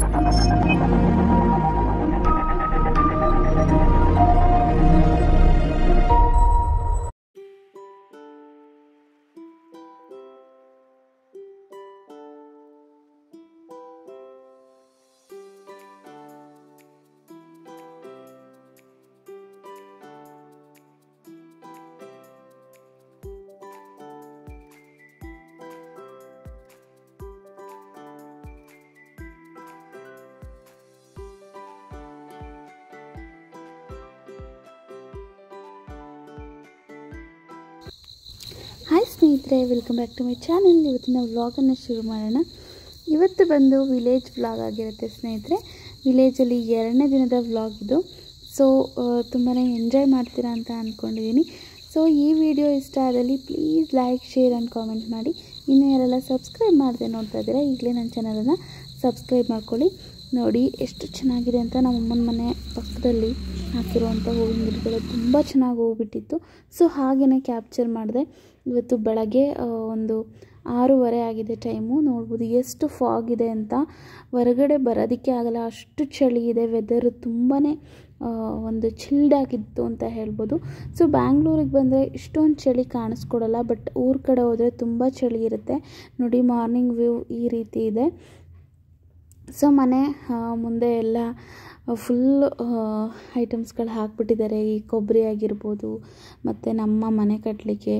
Thank you. Welcome back to my channel ಇವತ್ತಿನ ವ್ಲಾಗನ್ನು ಶುರು ಮಾಡೋಣ ಇವತ್ತು ಬಂದು ವಿಲೇಜ್ ವ್ಲಾಗ್ ಆಗಿರುತ್ತೆ ಸ್ನೇಹಿತರೆ ವಿಲೇಜಲ್ಲಿ ಎರಡನೇ ದಿನದ ವ್ಲಾಗ್ ಇದು ಸೊ ತುಂಬಾ ಎಂಜಾಯ್ ಮಾಡ್ತೀರಾ ಅಂತ ಅಂದ್ಕೊಂಡಿದ್ದೀನಿ ಸೊ ಈ ವಿಡಿಯೋ ಇಷ್ಟ ಆದಲ್ಲಿ please like share and comment ಮಾಡಿ ಇನ್ನೂ ಯಾರೆಲ್ಲ ಸಬ್ಸ್ಕ್ರೈಬ್ ಮಾಡಿದೆ ನೋಡ್ತಾ ಇದ್ದೀರಾ ಈಗಲೇ ನನ್ನ ಚಾನಲನ್ನು ಸಬ್ಸ್ಕ್ರೈಬ್ ಮಾಡ್ಕೊಳ್ಳಿ ನೋಡಿ ಎಷ್ಟು ಚೆನ್ನಾಗಿದೆ ಅಂತ ನಮ್ಮಮ್ಮನ ಮನೆ ಪಕ್ಕದಲ್ಲಿ ಹಾಕಿರುವಂಥ ಹೂವಿನ ಗಿಡಗಳು ತುಂಬ ಚೆನ್ನಾಗಿ ಹೋಗ್ಬಿಟ್ಟಿತ್ತು ಸೊ ಹಾಗೆಯೇ ಕ್ಯಾಪ್ಚರ್ ಮಾಡಿದೆ ಇವತ್ತು ಬೆಳಗ್ಗೆ ಒಂದು ಆರೂವರೆ ಆಗಿದೆ ಟೈಮು ನೋಡ್ಬೋದು ಎಷ್ಟು ಫಾಗ್ ಇದೆ ಅಂತ ಹೊರಗಡೆ ಬರೋದಕ್ಕೆ ಆಗಲ್ಲ ಅಷ್ಟು ಚಳಿ ಇದೆ ವೆದರು ತುಂಬಾ ಒಂದು ಚಿಲ್ಡಾಗಿತ್ತು ಆಗಿತ್ತು ಅಂತ ಹೇಳ್ಬೋದು ಸೊ ಬ್ಯಾಂಗ್ಳೂರಿಗೆ ಬಂದರೆ ಇಷ್ಟೊಂದು ಚಳಿ ಕಾಣಿಸ್ಕೊಡಲ್ಲ ಬಟ್ ಊರ ಕಡೆ ಹೋದರೆ ತುಂಬ ಚಳಿ ಇರುತ್ತೆ ನೋಡಿ ಮಾರ್ನಿಂಗ್ ವ್ಯೂ ಈ ರೀತಿ ಇದೆ ಸೊ ಮನೆ ಮುಂದೆ ಎಲ್ಲ ಫುಲ್ ಐಟಮ್ಸ್ಗಳು ಹಾಕ್ಬಿಟ್ಟಿದ್ದಾರೆ ಈ ಕೊಬ್ಬರಿ ಆಗಿರ್ಬೋದು ಮತ್ತು ನಮ್ಮ ಮನೆ ಕಟ್ಟಲಿಕ್ಕೆ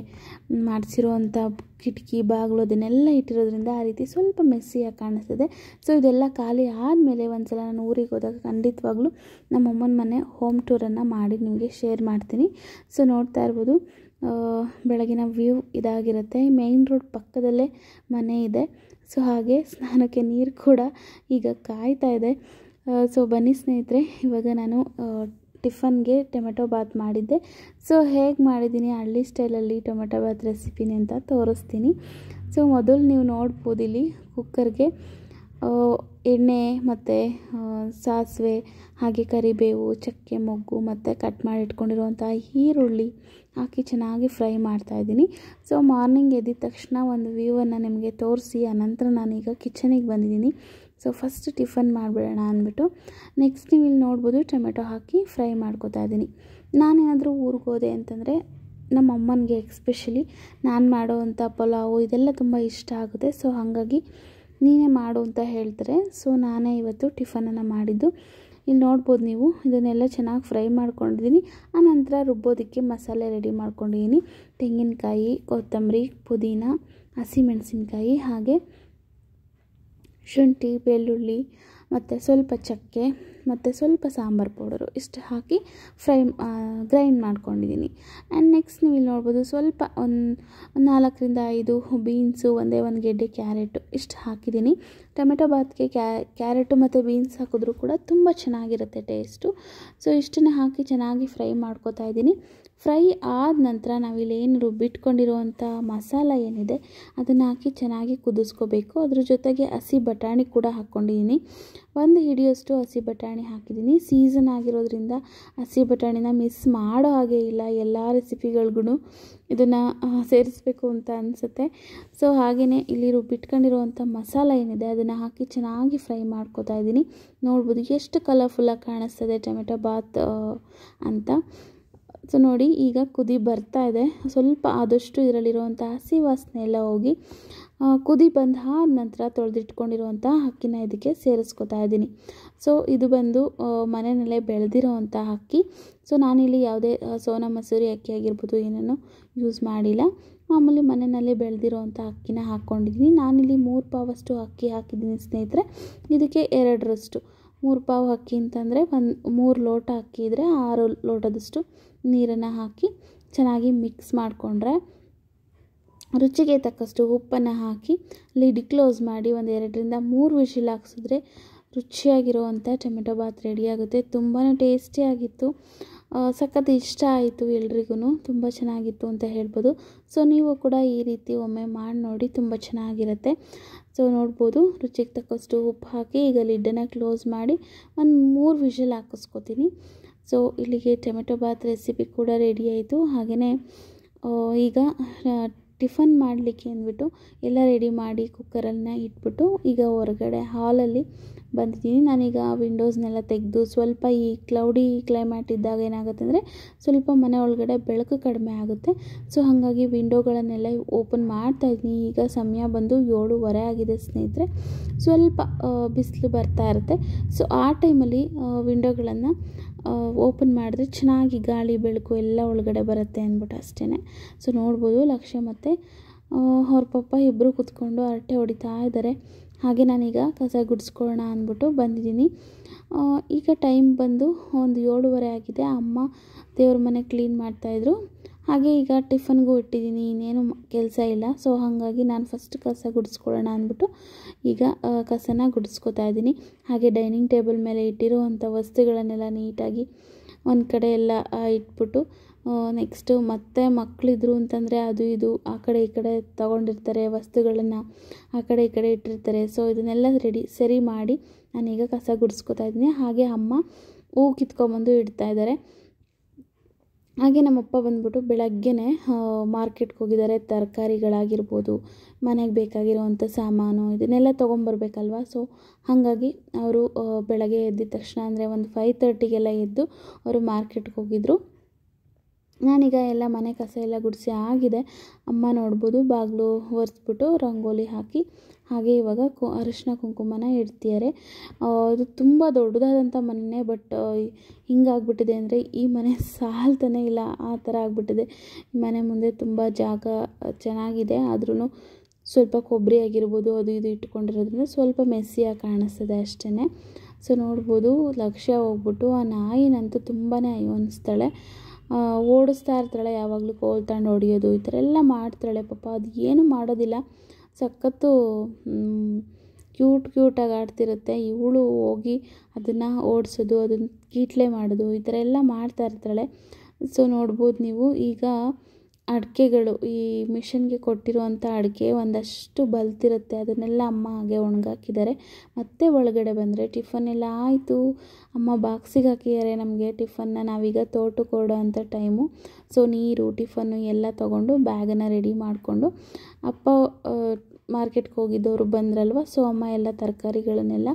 ಮಾಡಿಸಿರುವಂಥ ಕಿಟಕಿ ಬಾಗಿಲು ಅದನ್ನೆಲ್ಲ ಇಟ್ಟಿರೋದ್ರಿಂದ ಆ ರೀತಿ ಸ್ವಲ್ಪ ಮೆಸ್ಸಿಯಾಗಿ ಕಾಣಿಸ್ತದೆ ಸೊ ಇದೆಲ್ಲ ಖಾಲಿ ಆದಮೇಲೆ ಒಂದು ಸಲ ನಾನು ಊರಿಗೆ ಹೋದಾಗ ಖಂಡಿತವಾಗ್ಲೂ ನಮ್ಮಮ್ಮನ ಮನೆ ಹೋಮ್ ಟೂರನ್ನು ಮಾಡಿ ನಿಮಗೆ ಶೇರ್ ಮಾಡ್ತೀನಿ ಸೊ ನೋಡ್ತಾ ಇರ್ಬೋದು ಬೆಳಗಿನ ವ್ಯೂ ಇದಾಗಿರುತ್ತೆ ಮೇಯ್ನ್ ರೋಡ್ ಪಕ್ಕದಲ್ಲೇ ಮನೆ ಇದೆ ಸೊ ಹಾಗೆ ಸ್ನಾನಕ್ಕೆ ನೀರು ಕೂಡ ಈಗ ಕಾಯ್ತಾ ಇದೆ ಸೊ ಬನ್ನಿ ಸ್ನೇಹಿತರೆ ಇವಾಗ ನಾನು ಟಿಫನ್ಗೆ ಟೊಮೆಟೊ ಬಾತ್ ಮಾಡಿದ್ದೆ ಸೊ ಹೇಗೆ ಮಾಡಿದ್ದೀನಿ ಹಳ್ಳಿ ಸ್ಟೈಲಲ್ಲಿ ಟೊಮೆಟೊ ಬಾತ್ ರೆಸಿಪಿನ ಅಂತ ತೋರಿಸ್ತೀನಿ ಸೊ ಮೊದಲು ನೀವು ನೋಡ್ಬೋದು ಇಲ್ಲಿ ಕುಕ್ಕರ್ಗೆ ಎಣ್ಣೆ ಮತ್ತು ಸಾಸಿವೆ ಹಾಗೆ ಕರಿಬೇವು ಚಕ್ಕೆ ಮೊಗ್ಗು ಮತ್ತು ಕಟ್ ಮಾಡಿ ಈರುಳ್ಳಿ ಹಾಕಿ ಚೆನ್ನಾಗಿ ಫ್ರೈ ಮಾಡ್ತಾಯಿದ್ದೀನಿ ಸೊ ಮಾರ್ನಿಂಗ್ ಎದ್ದಿದ ತಕ್ಷಣ ಒಂದು ವ್ಯೂವನ್ನು ನಿಮಗೆ ತೋರಿಸಿ ಆನಂತರ ನಾನೀಗ ಕಿಚನಿಗೆ ಬಂದಿದ್ದೀನಿ ಸೊ ಫಸ್ಟ್ ಟಿಫನ್ ಮಾಡಿಬಿಡೋಣ ಅಂದ್ಬಿಟ್ಟು ನೆಕ್ಸ್ಟ್ ನೀವು ಇಲ್ಲಿ ನೋಡ್ಬೋದು ಟೊಮೆಟೊ ಹಾಕಿ ಫ್ರೈ ಮಾಡ್ಕೋತಾ ಇದ್ದೀನಿ ನಾನೇನಾದರೂ ಊರಿಗೆ ಹೋದೆ ಅಂತಂದರೆ ನಮ್ಮ ಅಮ್ಮನಿಗೆ ಎಕ್ಸ್ಪೆಷಲಿ ನಾನು ಮಾಡೋವಂಥ ಪಲಾವು ಇದೆಲ್ಲ ತುಂಬ ಇಷ್ಟ ಆಗುತ್ತೆ ಸೊ ಹಾಗಾಗಿ ನೀನೇ ಮಾಡು ಅಂತ ಹೇಳ್ತಾರೆ ಸೊ ನಾನೇ ಇವತ್ತು ಟಿಫನನ್ನು ಮಾಡಿದ್ದು ಇಲ್ಲಿ ನೋಡ್ಬೋದು ನೀವು ಇದನ್ನೆಲ್ಲ ಚೆನ್ನಾಗಿ ಫ್ರೈ ಮಾಡ್ಕೊಂಡಿದ್ದೀನಿ ಆನಂತರ ರುಬ್ಬೋದಕ್ಕೆ ಮಸಾಲೆ ರೆಡಿ ಮಾಡ್ಕೊಂಡಿದ್ದೀನಿ ತೆಂಗಿನಕಾಯಿ ಕೊತ್ತಂಬರಿ ಪುದೀನ ಹಸಿಮೆಣಸಿನ್ಕಾಯಿ ಹಾಗೆ ಶುಂಠಿ ಬೆಳ್ಳುಳ್ಳಿ ಮತ್ತು ಸ್ವಲ್ಪ ಚಕ್ಕೆ ಮತ್ತು ಸ್ವಲ್ಪ ಸಾಂಬಾರು ಪೌಡರು ಇಷ್ಟು ಹಾಕಿ ಫ್ರೈ ಗ್ರೈಂಡ್ ಮಾಡ್ಕೊಂಡಿದ್ದೀನಿ ಆ್ಯಂಡ್ ನೆಕ್ಸ್ಟ್ ನೀವು ಇಲ್ಲಿ ನೋಡ್ಬೋದು ಸ್ವಲ್ಪ ಒಂದು ನಾಲ್ಕರಿಂದ ಐದು ಬೀನ್ಸು ಒಂದೇ ಒಂದು ಗೆಡ್ಡೆ ಕ್ಯಾರೆಟು ಇಷ್ಟು ಹಾಕಿದ್ದೀನಿ ಟೊಮೆಟೊ ಬಾತ್ಗೆ ಕ್ಯಾರೆಟು ಮತ್ತು ಬೀನ್ಸ್ ಹಾಕಿದ್ರೂ ಕೂಡ ತುಂಬ ಚೆನ್ನಾಗಿರುತ್ತೆ ಟೇಸ್ಟು ಸೊ ಇಷ್ಟನ್ನು ಹಾಕಿ ಚೆನ್ನಾಗಿ ಫ್ರೈ ಮಾಡ್ಕೋತಾ ಇದ್ದೀನಿ ಫ್ರೈ ಆದ ನಂತರ ನಾವಿಲ್ಲಿ ಏನು ರುಬ್ಬಿಟ್ಕೊಂಡಿರುವಂಥ ಮಸಾಲ ಏನಿದೆ ಅದನ್ನು ಹಾಕಿ ಚೆನ್ನಾಗಿ ಕುದಿಸ್ಕೋಬೇಕು ಅದ್ರ ಜೊತೆಗೆ ಹಸಿ ಬಟಾಣಿ ಕೂಡ ಹಾಕ್ಕೊಂಡಿದ್ದೀನಿ ಒಂದು ಹಿಡಿಯೋಷ್ಟು ಹಸಿ ಬಟಾಣಿ ಹಾಕಿದ್ದೀನಿ ಸೀಸನ್ ಆಗಿರೋದ್ರಿಂದ ಹಸಿ ಬಟಾಣಿನ ಮಿಸ್ ಮಾಡೋ ಹಾಗೆ ಇಲ್ಲ ಎಲ್ಲ ರೆಸಿಪಿಗಳಿಗೂ ಇದನ್ನು ಸೇರಿಸಬೇಕು ಅಂತ ಅನಿಸುತ್ತೆ ಸೊ ಹಾಗೆಯೇ ಇಲ್ಲಿ ರುಬ್ಬಿಟ್ಕೊಂಡಿರುವಂಥ ಮಸಾಲ ಏನಿದೆ ಅದನ್ನು ಹಾಕಿ ಚೆನ್ನಾಗಿ ಫ್ರೈ ಮಾಡ್ಕೋತಾ ಇದ್ದೀನಿ ನೋಡ್ಬೋದು ಎಷ್ಟು ಕಲರ್ಫುಲ್ಲಾಗಿ ಕಾಣಿಸ್ತದೆ ಟೊಮೆಟೊ ಬಾತ್ ಅಂತ ಸೊ ನೋಡಿ ಈಗ ಕುದಿ ಬರ್ತಾ ಇದೆ ಸ್ವಲ್ಪ ಆದಷ್ಟು ಇದರಲ್ಲಿರುವಂಥ ಹಸಿ ವಾಸನೆ ಎಲ್ಲ ಹೋಗಿ ಕುದಿ ಬಂದ ಆದ ನಂತರ ತೊಳೆದಿಟ್ಕೊಂಡಿರುವಂಥ ಅಕ್ಕಿನ ಇದಕ್ಕೆ ಸೇರಿಸ್ಕೊತಾ ಇದ್ದೀನಿ ಸೊ ಇದು ಬಂದು ಮನೆಯಲ್ಲೇ ಬೆಳೆದಿರೋವಂಥ ಅಕ್ಕಿ ಸೊ ನಾನಿಲ್ಲಿ ಯಾವುದೇ ಸೋನಾ ಮಸೂರಿ ಅಕ್ಕಿ ಆಗಿರ್ಬೋದು ಏನೇನು ಯೂಸ್ ಮಾಡಿಲ್ಲ ಮಾಮೂಲಿ ಮನೆಯಲ್ಲೇ ಬೆಳೆದಿರೋವಂಥ ಅಕ್ಕಿನ ಹಾಕ್ಕೊಂಡಿದ್ದೀನಿ ನಾನಿಲ್ಲಿ ಮೂರು ಪಾವಷ್ಟು ಅಕ್ಕಿ ಹಾಕಿದ್ದೀನಿ ಸ್ನೇಹಿತರೆ ಇದಕ್ಕೆ ಎರಡರಷ್ಟು ಮೂರು ಪಾವು ಅಕ್ಕಿ ಅಂತಂದರೆ ಒಂದು ಮೂರು ಲೋಟ ಅಕ್ಕಿ ಇದ್ದರೆ ಆರು ಲೋಟದಷ್ಟು ನೀರನ್ನು ಹಾಕಿ ಚೆನ್ನಾಗಿ ಮಿಕ್ಸ್ ಮಾಡಿಕೊಂಡ್ರೆ ರುಚಿಗೆ ತಕ್ಕಷ್ಟು ಉಪ್ಪನ್ನು ಹಾಕಿ ಲಿಡ್ ಕ್ಲೋಸ್ ಮಾಡಿ ಒಂದು ಎರಡರಿಂದ ಮೂರು ವಿಶಿಲ್ ಹಾಕ್ಸಿದ್ರೆ ರುಚಿಯಾಗಿರುವಂಥ ಟೊಮೆಟೊ ಬಾತ್ ರೆಡಿಯಾಗುತ್ತೆ ತುಂಬಾ ಟೇಸ್ಟಿಯಾಗಿತ್ತು ಸಖತ್ ಇಷ್ಟ ಆಯಿತು ಎಲ್ರಿಗೂ ತುಂಬ ಚೆನ್ನಾಗಿತ್ತು ಅಂತ ಹೇಳ್ಬೋದು ಸೊ ನೀವು ಕೂಡ ಈ ರೀತಿ ಒಮ್ಮೆ ಮಾಡಿ ನೋಡಿ ತುಂಬ ಚೆನ್ನಾಗಿರುತ್ತೆ ಸೊ ನೋಡ್ಬೋದು ರುಚಿಗೆ ತಕ್ಕಷ್ಟು ಉಪ್ಪು ಹಾಕಿ ಈಗ ಲಿಡ್ಡನ್ನು ಕ್ಲೋಸ್ ಮಾಡಿ ಒಂದು ಮೂರು ವಿಷಲ್ ಹಾಕಿಸ್ಕೊತೀನಿ ಸೊ ಇಲ್ಲಿಗೆ ಟೊಮೆಟೊ ಬಾತ್ ರೆಸಿಪಿ ಕೂಡ ರೆಡಿ ಆಯಿತು ಹಾಗೆಯೇ ಈಗ ಟಿಫನ್ ಮಾಡಲಿಕ್ಕೆ ಅಂದ್ಬಿಟ್ಟು ಎಲ್ಲ ರೆಡಿ ಮಾಡಿ ಕುಕ್ಕರನ್ನು ಇಟ್ಬಿಟ್ಟು ಈಗ ಹೊರಗಡೆ ಹಾಲಲ್ಲಿ ಬಂದಿದ್ದೀನಿ ನಾನೀಗ ವಿಂಡೋಸ್ನೆಲ್ಲ ತೆಗೆದು ಸ್ವಲ್ಪ ಈ ಕ್ಲೌಡಿ ಕ್ಲೈಮೇಟ್ ಇದ್ದಾಗ ಏನಾಗುತ್ತೆ ಅಂದರೆ ಸ್ವಲ್ಪ ಮನೆ ಒಳಗಡೆ ಬೆಳಕು ಕಡಿಮೆ ಆಗುತ್ತೆ ಸೊ ಹಾಗಾಗಿ ವಿಂಡೋಗಳನ್ನೆಲ್ಲ ಓಪನ್ ಮಾಡ್ತಾ ಇದ್ದೀನಿ ಈಗ ಸಮಯ ಬಂದು ಏಳುವರೆ ಆಗಿದೆ ಸ್ನೇಹಿತರೆ ಸ್ವಲ್ಪ ಬಿಸಿಲು ಬರ್ತಾ ಇರುತ್ತೆ ಸೊ ಆ ಟೈಮಲ್ಲಿ ವಿಂಡೋಗಳನ್ನು ಓಪನ್ ಮಾಡಿದ್ರೆ ಚೆನ್ನಾಗಿ ಗಾಳಿ ಬೆಳಕು ಎಲ್ಲ ಒಳಗಡೆ ಬರುತ್ತೆ ಅಂದ್ಬಿಟ್ಟು ಅಷ್ಟೇ ಸೊ ನೋಡ್ಬೋದು ಲಕ್ಷ್ಯ ಮತ್ತು ಅವ್ರ ಪಪ್ಪ ಇಬ್ಬರು ಕೂತ್ಕೊಂಡು ಹರಟೆ ಹೊಡಿತಾ ಇದ್ದಾರೆ ಹಾಗೆ ನಾನೀಗ ಕಸ ಗುಡಿಸ್ಕೊಳ್ಳೋಣ ಅಂದ್ಬಿಟ್ಟು ಬಂದಿದ್ದೀನಿ ಈಗ ಟೈಮ್ ಬಂದು ಒಂದು ಏಳುವರೆ ಆಗಿದೆ ಅಮ್ಮ ದೇವ್ರ ಮನೆ ಕ್ಲೀನ್ ಮಾಡ್ತಾಯಿದ್ರು ಹಾಗೆ ಈಗ ಟಿಫನ್ಗೂ ಇಟ್ಟಿದ್ದೀನಿ ಇನ್ನೇನು ಕೆಲಸ ಇಲ್ಲ ಸೊ ಹಾಗಾಗಿ ನಾನು ಫಸ್ಟ್ ಕಸ ಗುಡಿಸ್ಕೊಳ್ಳೋಣ ಅಂದ್ಬಿಟ್ಟು ಈಗ ಕಸನ ಗುಡಿಸ್ಕೊತಾ ಇದ್ದೀನಿ ಹಾಗೆ ಡೈನಿಂಗ್ ಟೇಬಲ್ ಮೇಲೆ ಇಟ್ಟಿರುವಂಥ ವಸ್ತುಗಳನ್ನೆಲ್ಲ ನೀಟಾಗಿ ಒಂದು ಕಡೆ ಎಲ್ಲ ಇಟ್ಬಿಟ್ಟು ನೆಕ್ಸ್ಟು ಮತ್ತೆ ಮಕ್ಕಳಿದ್ರು ಅಂತಂದರೆ ಅದು ಇದು ಆ ಕಡೆ ಈ ಕಡೆ ತೊಗೊಂಡಿರ್ತಾರೆ ವಸ್ತುಗಳನ್ನು ಆ ಕಡೆ ಈ ಕಡೆ ಇಟ್ಟಿರ್ತಾರೆ ಸೊ ಇದನ್ನೆಲ್ಲ ರೆಡಿ ಸರಿ ಮಾಡಿ ನಾನೀಗ ಕಸ ಗುಡಿಸ್ಕೊತಾ ಇದ್ದೀನಿ ಹಾಗೆ ಅಮ್ಮ ಹೂ ಕಿತ್ಕೊಂಬಂದು ಇಡ್ತಾ ಇದ್ದಾರೆ ಹಾಗೆ ನಮ್ಮಪ್ಪ ಬಂದ್ಬಿಟ್ಟು ಬೆಳಗ್ಗೆನೇ ಮಾರ್ಕೆಟ್ಗೆ ಹೋಗಿದ್ದಾರೆ ತರಕಾರಿಗಳಾಗಿರ್ಬೋದು ಮನೆಗೆ ಬೇಕಾಗಿರುವಂಥ ಸಾಮಾನು ಇದನ್ನೆಲ್ಲ ತೊಗೊಂಬರ್ಬೇಕಲ್ವಾ ಸೊ ಹಾಗಾಗಿ ಅವರು ಬೆಳಗ್ಗೆ ಎದ್ದಿದ ತಕ್ಷಣ ಅಂದರೆ ಒಂದು ಫೈವ್ ತರ್ಟಿಗೆಲ್ಲ ಎದ್ದು ಅವರು ಮಾರ್ಕೆಟ್ಗೆ ಹೋಗಿದ್ದರು ನಾನೀಗ ಎಲ್ಲ ಮನೆ ಕಸ ಎಲ್ಲ ಗುಡಿಸಿ ಆಗಿದೆ ಅಮ್ಮ ನೋಡ್ಬೋದು ಬಾಗಿಲು ಒರೆಸ್ಬಿಟ್ಟು ರಂಗೋಲಿ ಹಾಕಿ ಹಾಗೆ ಇವಾಗ ಕು ಅರಿಶಿನ ಕುಂಕುಮನ ಇಡ್ತಿದ್ದಾರೆ ಇದು ತುಂಬ ದೊಡ್ಡದಾದಂಥ ಮನೆ ಬಟ್ ಹಿಂಗಾಗ್ಬಿಟ್ಟಿದೆ ಅಂದರೆ ಈ ಮನೆ ಸಾಲ್ತಾನೆ ಇಲ್ಲ ಆ ಥರ ಆಗಿಬಿಟ್ಟಿದೆ ಮನೆ ಮುಂದೆ ತುಂಬ ಜಾಗ ಚೆನ್ನಾಗಿದೆ ಆದ್ರೂ ಸ್ವಲ್ಪ ಕೊಬ್ಬರಿ ಆಗಿರ್ಬೋದು ಅದು ಇದು ಇಟ್ಕೊಂಡಿರೋದ್ರಿಂದ ಸ್ವಲ್ಪ ಮೆಸ್ಸಿಯಾಗಿ ಕಾಣಿಸ್ತದೆ ಅಷ್ಟೇ ಸೊ ನೋಡ್ಬೋದು ಲಕ್ಷ್ಯ ಹೋಗ್ಬಿಟ್ಟು ಆ ನಾಯಿನಂತೂ ತುಂಬಾ ಅಯ್ಯೋ ಅನ್ನಿಸ್ತಾಳೆ ಓಡಿಸ್ತಾ ಇರ್ತಾಳೆ ಯಾವಾಗಲೂ ಕೋಲ್ ತಂಡ ಹೊಡಿಯೋದು ಈ ಥರ ಎಲ್ಲ ಮಾಡ್ತಾಳೆ ಪಾಪ ಅದು ಏನು ಮಾಡೋದಿಲ್ಲ ಸಖತ್ತು ಕ್ಯೂಟ್ ಕ್ಯೂಟಾಗಿ ಆಡ್ತಿರುತ್ತೆ ಇವಳು ಹೋಗಿ ಅದನ್ನು ಓಡಿಸೋದು ಅದನ್ನು ಕೀಟ್ಲೆ ಮಾಡೋದು ಈ ಥರ ಎಲ್ಲ ಮಾಡ್ತಾ ಇರ್ತಾಳೆ ಸೊ ನೋಡ್ಬೋದು ನೀವು ಈಗ ಅಡಿಕೆಗಳು ಈ ಮಿಷನ್ಗೆ ಕೊಟ್ಟಿರುವಂಥ ಅಡಿಕೆ ಒಂದಷ್ಟು ಬಲ್ತಿರುತ್ತೆ ಅದನ್ನೆಲ್ಲ ಅಮ್ಮ ಹಾಗೆ ಒಣಗಾಕಿದ್ದಾರೆ ಮತ್ತೆ ಒಳಗಡೆ ಬಂದರೆ ಟಿಫನ್ ಎಲ್ಲ ಆಯಿತು ಅಮ್ಮ ಬಾಕ್ಸಿಗೆ ಹಾಕಿದ್ದಾರೆ ನಮಗೆ ಟಿಫನ್ನ ನಾವೀಗ ತೋಟಕ್ಕೆ ಕೊಡೋ ಅಂಥ ಟೈಮು ಸೊ ನೀರು ಟಿಫನ್ನು ಎಲ್ಲ ತೊಗೊಂಡು ಬ್ಯಾಗನ್ನು ರೆಡಿ ಮಾಡಿಕೊಂಡು ಅಪ್ಪ ಮಾರ್ಕೆಟ್ಗೆ ಹೋಗಿದ್ದವರು ಬಂದ್ರಲ್ವ ಸೊ ಅಮ್ಮ ಎಲ್ಲ ತರಕಾರಿಗಳನ್ನೆಲ್ಲ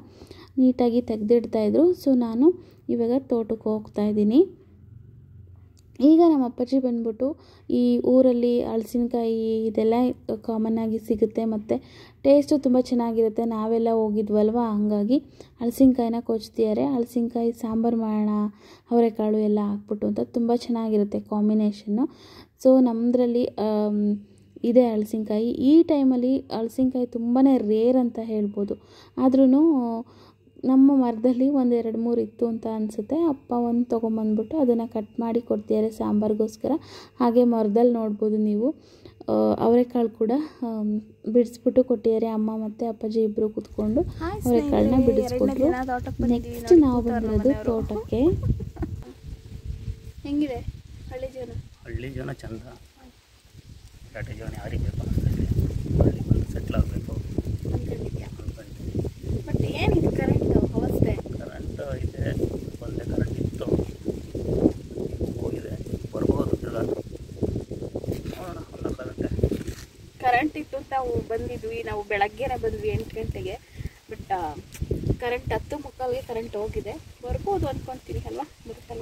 ನೀಟಾಗಿ ತೆಗೆದಿಡ್ತಾಯಿದ್ರು ಸೊ ನಾನು ಇವಾಗ ತೋಟಕ್ಕೆ ಹೋಗ್ತಾ ಈಗ ನಮ್ಮ ಅಪ್ಪಾಜಿ ಬಂದ್ಬಿಟ್ಟು ಈ ಊರಲ್ಲಿ ಹಲಸಿನಕಾಯಿ ಇದೆಲ್ಲ ಕಾಮನ್ನಾಗಿ ಸಿಗುತ್ತೆ ಮತ್ತು ಟೇಸ್ಟು ತುಂಬ ಚೆನ್ನಾಗಿರುತ್ತೆ ನಾವೆಲ್ಲ ಹೋಗಿದ್ವಲ್ವ ಹಾಗಾಗಿ ಹಲಸಿನಕಾಯಿನ ಕೊಚ್ತಿದ್ದಾರೆ ಹಲಸಿನಕಾಯಿ ಸಾಂಬಾರು ಮಾಡೋಣ ಅವರೆಕಾಳು ಎಲ್ಲ ಹಾಕ್ಬಿಟ್ಟು ಅಂತ ತುಂಬ ಚೆನ್ನಾಗಿರುತ್ತೆ ಕಾಂಬಿನೇಷನ್ನು ಸೊ ನಮ್ಮದ್ರಲ್ಲಿ ಇದೆ ಹಲಸಿನಕಾಯಿ ಈ ಟೈಮಲ್ಲಿ ಹಲಸಿನಕಾಯಿ ತುಂಬಾ ರೇರ್ ಅಂತ ಹೇಳ್ಬೋದು ಆದ್ರೂ ನಮ್ಮ ಮರದಲ್ಲಿ ಒಂದು ಎರಡು ಮೂರು ಇತ್ತು ಅಂತ ಅನಿಸುತ್ತೆ ಅಪ್ಪ ಒಂದು ತೊಗೊಂಬಂದ್ಬಿಟ್ಟು ಅದನ್ನು ಕಟ್ ಮಾಡಿ ಕೊಡ್ತಿದ್ದಾರೆ ಸಾಂಬಾರ್ಗೋಸ್ಕರ ಹಾಗೆ ಮರದಲ್ಲಿ ನೋಡ್ಬೋದು ನೀವು ಅವರೆಕಾಳು ಕೂಡ ಬಿಡಿಸ್ಬಿಟ್ಟು ಕೊಟ್ಟಿದ್ದಾರೆ ಅಮ್ಮ ಮತ್ತು ಅಪ್ಪಾಜಿ ಇಬ್ಬರು ಕೂತ್ಕೊಂಡು ಅವರೆಕಾಳನ್ನ ಬಿಡಿಸ್ಕೊಟ್ರು ನೆಕ್ಸ್ಟ್ ನಾವು ಬಂದಿರೋದು ತೋಟಕ್ಕೆ ಹೆಂಗಿದೆ ಹಳ್ಳಿ ಜೀವನ ಹಳ್ಳಿ ಜೀವನ ಚಂದ ಜೀವನ ಯಾರಿಗೆ ಬೇಕು ಸೆಟ್ಲ್ ಆಗಬೇಕು ಏನಿದೆ ಕರೆಕ್ಟ್ ಐತೆ ಒಂದೇ ಕರೆಂಟ್ ಇತ್ತು ಹೋಗಿದೆ ಬರ್ಬೋದು ನೋಡೋಣ ಹನ್ನೊಂದು ಕರೆಂಟ್ ಇತ್ತು ನಾವು ಬಂದಿದ್ವಿ ನಾವು ಬೆಳಗ್ಗೆನೆ ಬಂದ್ವಿ ಎಂಟು ಗಂಟೆಗೆ ಬಟ್ ಕರೆಂಟ್ ಹತ್ತು ಮುಕ್ಕಾಲ್ಗೆ ಕರೆಂಟ್ ಹೋಗಿದೆ ಬರ್ಬೋದು ಅಂದ್ಕೊತೀನಿ ಅಲ್ವಾ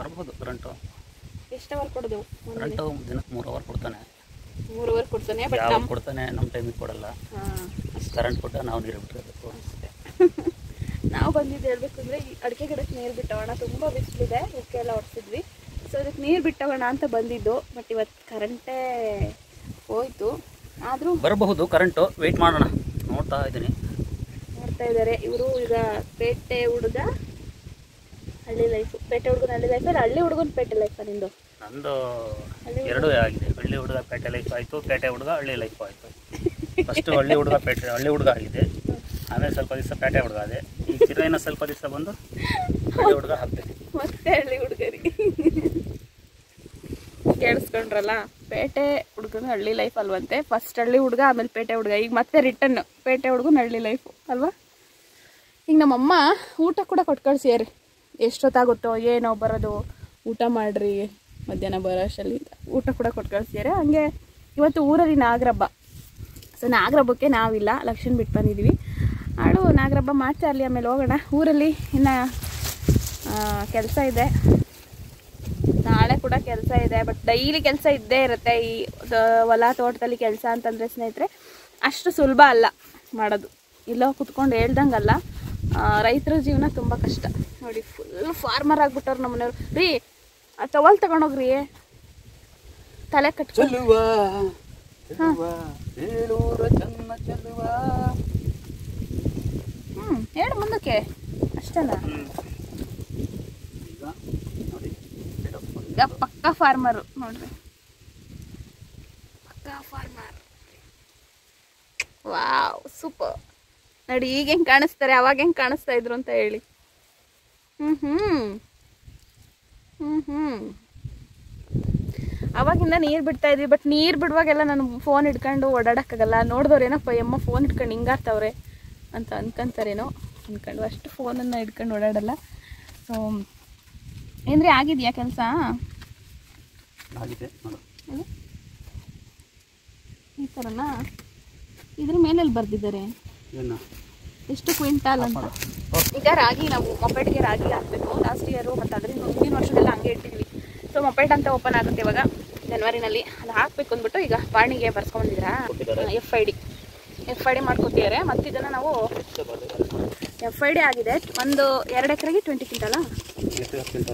ಬರ್ಬೋದು ಕರೆಂಟು ಎಷ್ಟು ಅವರ್ ಕೊಡೋದು ಕರೆಂಟ್ ದಿನಕ್ಕೆ ಮೂರು ಅವರ್ ಕೊಡ್ತಾನೆ ಮೂರು ಅವರ್ ಕೊಡ್ತಾನೆ ಬಟ್ ಕೊಡ್ತಾನೆ ನಮ್ಮ ಟೈಮಿಗೆ ಕೊಡಲ್ಲ ಕರೆಂಟ್ ಕೊಟ್ಟ ನಾವು ನೀರು ಬಿಟ್ಟಿರೋದು ನಾವು ಬಂದಿದ್ದು ಹೇಳಬೇಕು ಈ ಅಡಿಕೆ ಗಿಡಕ್ಕೆ ನೀರು ಬಿಟ್ಟವಣ ತುಂಬ ಬಿಸಿಲಿದೆ ಉಕ್ಕೆ ಎಲ್ಲ ಹೊಡ್ಸಿದ್ವಿ ಸೊ ಅದಕ್ಕೆ ನೀರು ಬಿಟ್ಟವಣ ಅಂತ ಬಂದಿದ್ದು ಬಟ್ ಇವತ್ತು ಕರೆಂಟೇ ಹೋಯಿತು ಆದರೂ ಬರಬಹುದು ಕರೆಂಟು ವೇಟ್ ಮಾಡೋಣ ನೋಡ್ತಾ ಇದ್ದೀನಿ ನೋಡ್ತಾ ಇದ್ದಾರೆ ಇವರು ಈಗ ಪೇಟೆ ಹುಡುಗ ಹಳ್ಳಿ ಲೈಫ್ ಪೇಟೆ ಹುಡುಗನ ಹಳ್ಳಿ ಲೈಫ್ ಅಲ್ಲಿ ಹಳ್ಳಿ ಹುಡುಗನ ಪೇಟೆ ಲೈಫ್ ನಿಂದು ನಂದು ಎರಡು ಆಗಿದೆ ಹಳ್ಳಿ ಹುಡುಗ ಪೇಟೆ ಲೈಫ್ ಆಯಿತು ಪೇಟೆ ಹುಡುಗ ಹಳ್ಳಿ ಲೈಫ್ ಆಯಿತು ಫಸ್ಟ್ ಹಳ್ಳಿ ಹುಡುಗ ಪೇಟೆ ಹಳ್ಳಿ ಹುಡುಗ ಆಗಿದೆ ಆಮೇಲೆ ಸ್ವಲ್ಪ ದಿವಸ ಪೇಟೆ ಹುಡುಗ ಅದೇ ಸ್ವಲ್ಪ ದಿವಸ ಬಂದು ಹುಡುಗ ಮತ್ತೆ ಹಳ್ಳಿ ಹುಡುಗರಿ ಕೇಳಿಸ್ಕೊಂಡ್ರಲ್ಲ ಪೇಟೆ ಹುಡುಗನ ಹಳ್ಳಿ ಲೈಫ್ ಅಲ್ವಂತೆ ಫಸ್ಟ್ ಹಳ್ಳಿ ಹುಡುಗ ಆಮೇಲೆ ಪೇಟೆ ಹುಡುಗ ಈಗ ಮತ್ತೆ ರಿಟರ್ನ್ ಪೇಟೆ ಹುಡುಗನ ಹಳ್ಳಿ ಲೈಫ್ ಅಲ್ವಾ ಈಗ ನಮ್ಮಮ್ಮ ಊಟ ಕೂಡ ಕೊಟ್ಕಳ್ಸಿಯಾರಿ ಎಷ್ಟೊತ್ತಾಗುತ್ತೋ ಏನೋ ಬರೋದು ಊಟ ಮಾಡ್ರಿ ಮಧ್ಯಾಹ್ನ ಬರೋಷಲ್ಲಿ ಊಟ ಕೂಡ ಕೊಟ್ಟು ಹಂಗೆ ಇವತ್ತು ಊರಲ್ಲಿ ನಾಗರಬ್ಬ ಸೊ ನಾಗರಬ್ಬಕ್ಕೆ ನಾವಿಲ್ಲ ಲಕ್ಷ್ಮಣ್ ಬಿಟ್ಟು ಬಂದಿದ್ದೀವಿ ಆಡು ನಾಗರಬ್ಬ ಮಾಡ್ತಾ ಇರಲಿ ಆಮೇಲೆ ಹೋಗೋಣ ಊರಲ್ಲಿ ಇನ್ನು ಕೆಲಸ ಇದೆ ನಾಳೆ ಕೂಡ ಕೆಲಸ ಇದೆ ಬಟ್ ಡೈಲಿ ಕೆಲಸ ಇದ್ದೇ ಇರುತ್ತೆ ಈ ಹೊಲ ತೋಟದಲ್ಲಿ ಕೆಲಸ ಅಂತಂದರೆ ಸ್ನೇಹಿತರೆ ಅಷ್ಟು ಸುಲಭ ಅಲ್ಲ ಮಾಡೋದು ಇಲ್ಲೋ ಕುತ್ಕೊಂಡು ಹೇಳ್ದಂಗಲ್ಲ ರೈತರ ಜೀವನ ತುಂಬ ಕಷ್ಟ ನೋಡಿ ಫುಲ್ ಫಾರ್ಮರ್ ಆಗಿಬಿಟ್ಟವ್ರು ನಮ್ಮ ರೀ ರೀ ತವಲ್ ತಗೊಂಡೋಗ್ರಿ ತಲೆ ಕಟ್ಕೊಳ್ಳುವ ಹಾಂ ಎರಡು ಮುಂದಕ್ಕೆ ಅಷ್ಟಲ್ಲ ಈಗ ಪಕ್ಕ ಫಾರ್ಮರು ನೋಡ್ರಿ ಪಕ್ಕ ಫಾರ್ಮರ್ ವಾವ್ ಸೂಪರ್ ನೋಡಿ ಈಗ ಹೆಂಗೆ ಕಾಣಿಸ್ತಾರೆ ಅವಾಗ ಹೆಂಗ್ ಕಾಣಿಸ್ತಾ ಇದ್ರು ಅಂತ ಹೇಳಿ ಹ್ಮ್ ಹ್ಮ್ ಹ್ಮ್ ಹ್ಞೂ ಅವಾಗಿಂದ ನೀರು ಬಿಡ್ತಾ ಇದ್ವಿ ಬಟ್ ನೀರು ಬಿಡುವಾಗೆಲ್ಲ ನಾನು ಫೋನ್ ಹಿಡ್ಕೊಂಡು ಓಡಾಡೋಕ್ಕಾಗಲ್ಲ ನೋಡಿದವ್ರೇನಪ್ಪ ಎಮ್ಮ ಫೋನ್ ಇಟ್ಕೊಂಡು ಹಿಂಗಾರ್ತವ್ರೆ ಅಂತ ಅನ್ಕಂತಾರೇನೋ ತಿನ್ಕೊಂಡು ಅಷ್ಟು ಫೋನನ್ನು ಹಿಡ್ಕೊಂಡು ಓಡಾಡಲ್ಲ ಸೊ ಏನ್ರಿ ಆಗಿದೆಯಾ ಕೆಲಸ ಈ ಥರ ಇದ್ರ ಮೇಲೆ ಬರ್ದಿದ್ದಾರೆ ಎಷ್ಟು ಕ್ವಿಂಟಾಲ್ ಅಂತ ಈಗ ರಾಗಿ ನಾವು ಮೊಪೆಟ್ಗೆ ರಾಗಿ ಹಾಕ್ಬೇಕು ಲಾಸ್ಟ್ ಇಯರು ಮತ್ತು ಅದರಿಂದ ಮುಂದಿನ ವರ್ಷದಲ್ಲಿ ಹಂಗೆ ಇಟ್ಟಿದ್ವಿ ಸೊ ಮೊಪೆಟ್ ಅಂತ ಓಪನ್ ಆಗುತ್ತೆ ಇವಾಗ ಜನ್ವರಿನಲ್ಲಿ ಅದು ಹಾಕ್ಬೇಕು ಅಂದ್ಬಿಟ್ಟು ಈಗ ಬಾಣಿಗೆ ಬರ್ಸ್ಕೊಂಡಿದ್ದೀರಾ F I D F I D ಮಾಡ್ಕೊತಿದ್ದಾರೆ ಮತ್ತು ಇದನ್ನು ನಾವು ಎಫ್ ಐ ಡಿ ಆಗಿದೆ ಒಂದು ಎರಡು ಎಕರೆಗೆ ಟ್ವೆಂಟಿ ಕ್ವಿಂಟಲಾ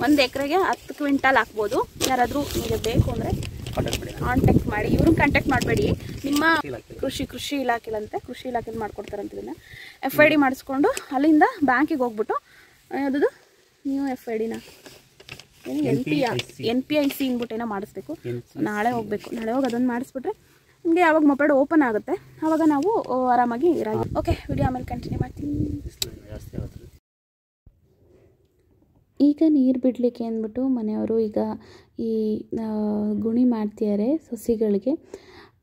ಒಂದು ಎಕರೆಗೆ ಹತ್ತು ಕ್ವಿಂಟಲ್ ಹಾಕ್ಬೋದು ಯಾರಾದರೂ ನಿಮಗೆ ಬೇಕು ಅಂದರೆ ಕಾಂಟ್ಯಾಕ್ಟ್ ಮಾಡಿ ಇವ್ರನ್ನ ಕಾಂಟ್ಯಾಕ್ಟ್ ಮಾಡಬೇಡಿ ನಿಮ್ಮ ಕೃಷಿ ಕೃಷಿ ಇಲಾಖೆಲಂತೆ ಕೃಷಿ ಇಲಾಖೆಲಿ ಮಾಡ್ಕೊಡ್ತಾರಂತ ಇದನ್ನು ಎಫ್ ಐ ಡಿ ಮಾಡಿಸ್ಕೊಂಡು ಅಲ್ಲಿಂದ ಬ್ಯಾಂಕಿಗೆ ಹೋಗ್ಬಿಟ್ಟು ಯಾವುದದು ನೀವು ಎಫ್ ಐ ಡಿನ N P N P I C ಅಂದ್ಬಿಟ್ಟು ಏನೋ ಮಾಡಿಸ್ಬೇಕು ನಾಳೆ ಹೋಗ್ಬೇಕು ನಾಳೆ ಹೋಗಿ ಅದನ್ನು ಮಾಡಿಸ್ಬಿಟ್ರೆ ನಿಮಗೆ ಯಾವಾಗ ಮೊಬೈಲ್ ಓಪನ್ ಆಗುತ್ತೆ ಆವಾಗ ನಾವು ಆರಾಮಾಗಿ ಇರಾಗಿ ಓಕೆ ವಿಡಿಯೋ ಆಮೇಲೆ ಕಂಟಿನ್ಯೂ ಮಾಡ್ತೀನಿ ಈಗ ನೀರು ಬಿಡಲಿಕ್ಕೆ ಅಂದ್ಬಿಟ್ಟು ಮನೆಯವರು ಈಗ ಈ ಗುಣಿ ಮಾಡ್ತಿದ್ದಾರೆ ಸಸಿಗಳಿಗೆ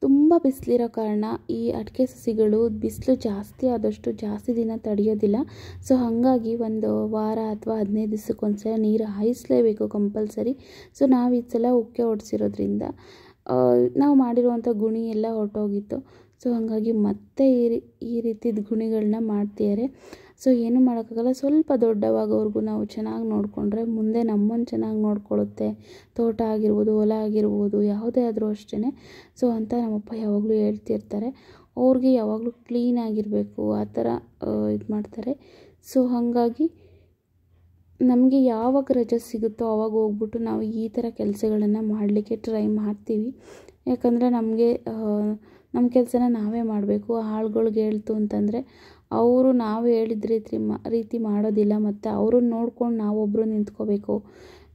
ತುಂಬ ಬಿಸಿಲಿರೋ ಕಾರಣ ಈ ಅಡಿಕೆ ಸಸಿಗಳು ಬಿಸಿಲು ಜಾಸ್ತಿ ಆದಷ್ಟು ಜಾಸ್ತಿ ದಿನ ತಡೆಯೋದಿಲ್ಲ ಸೊ ಹಾಗಾಗಿ ಒಂದು ವಾರ ಅಥವಾ ಹದಿನೈದು ದಿವಸಕ್ಕೊಂದ್ಸಲ ನೀರು ಹಾಯಿಸಲೇಬೇಕು ಕಂಪಲ್ಸರಿ ಸೊ ನಾವು ಈ ಸಲ ಉಕ್ಕೆ ಓಡಿಸಿರೋದ್ರಿಂದ ನಾವು ಮಾಡಿರುವಂಥ ಗುಣಿ ಎಲ್ಲ ಹೊರಟೋಗಿತ್ತು ಸೊ ಹಾಗಾಗಿ ಮತ್ತೆ ಈ ರೀ ಈ ರೀತಿದ ಗುಣಿಗಳನ್ನ ಮಾಡ್ತಿದ್ದಾರೆ ಸೊ ಏನೂ ಮಾಡೋಕ್ಕಾಗಲ್ಲ ಸ್ವಲ್ಪ ದೊಡ್ಡವಾಗೋವರೆಗೂ ನಾವು ಚೆನ್ನಾಗಿ ನೋಡಿಕೊಂಡ್ರೆ ಮುಂದೆ ನಮ್ಮನ್ನು ಚೆನ್ನಾಗಿ ನೋಡ್ಕೊಳುತ್ತೆ ತೋಟ ಆಗಿರ್ಬೋದು ಹೊಲ ಆಗಿರ್ಬೋದು ಯಾವುದೇ ಆದರೂ ಅಷ್ಟೇ ಸೊ ಅಂತ ನಮ್ಮಪ್ಪ ಯಾವಾಗಲೂ ಹೇಳ್ತಿರ್ತಾರೆ ಅವ್ರಿಗೆ ಯಾವಾಗಲೂ ಕ್ಲೀನಾಗಿರಬೇಕು ಆ ಥರ ಇದು ಮಾಡ್ತಾರೆ ಸೊ ಹಾಗಾಗಿ ನಮಗೆ ಯಾವಾಗ ರಜೆ ಸಿಗುತ್ತೋ ಆವಾಗ ಹೋಗ್ಬಿಟ್ಟು ನಾವು ಈ ಥರ ಕೆಲಸಗಳನ್ನು ಮಾಡಲಿಕ್ಕೆ ಟ್ರೈ ಮಾಡ್ತೀವಿ ಯಾಕಂದರೆ ನಮಗೆ ನಮ್ಮ ಕೆಲಸನ ನಾವೇ ಮಾಡಬೇಕು ಆಳ್ಗಳ್ಗೆ ಹೇಳ್ತು ಅಂತಂದರೆ ಅವರು ನಾವು ಹೇಳಿದ ರೀತಿ ರೀತಿ ಮಾಡೋದಿಲ್ಲ ಮತ್ತು ಅವ್ರನ್ನ ನೋಡ್ಕೊಂಡು ನಾವೊಬ್ಬರು ನಿಂತ್ಕೋಬೇಕು